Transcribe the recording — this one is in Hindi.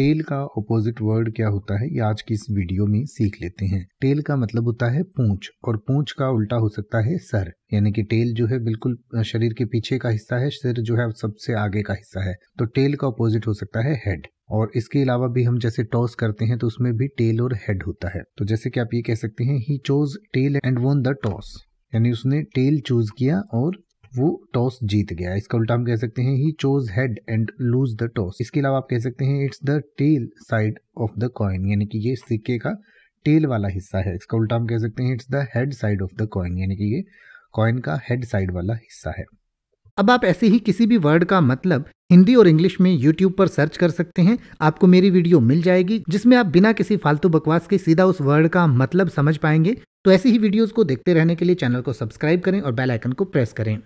टेल का ऑपोजिट वर्ड क्या होता है ये आज की इस वीडियो में सीख लेते हैं टेल का मतलब होता है पूंछ और पूंछ का उल्टा हो सकता है सर यानी कि टेल जो है बिल्कुल शरीर के पीछे का हिस्सा है सिर जो है सबसे आगे का हिस्सा है तो टेल का ऑपोजिट हो सकता है हेड और इसके अलावा भी हम जैसे टॉस करते हैं तो उसमें भी टेल और हेड होता है तो जैसे कि आप ये कह सकते हैं he chose tail and won the toss यानी उसने टेल चूज किया और वो टॉस जीत गया इसका उल्टा हम कह सकते हैं he chose head and lose the toss इसके अलावा आप कह सकते हैं it's the tail side of the coin यानी कि ये सिक्के का टेल वाला हिस्सा है इसका उल्टा हम कह सकते हैं it's the head side of the coin यानी कि ये कॉइन का हेड साइड वाला हिस्सा है अब आप ऐसे ही किसी भी वर्ड का मतलब हिंदी और इंग्लिश में यूट्यूब पर सर्च कर सकते हैं आपको मेरी वीडियो मिल जाएगी जिसमें आप बिना किसी फालतू बकवास के सीधा उस वर्ड का मतलब समझ पाएंगे तो ऐसी ही वीडियोस को देखते रहने के लिए चैनल को सब्सक्राइब करें और बेल आइकन को प्रेस करें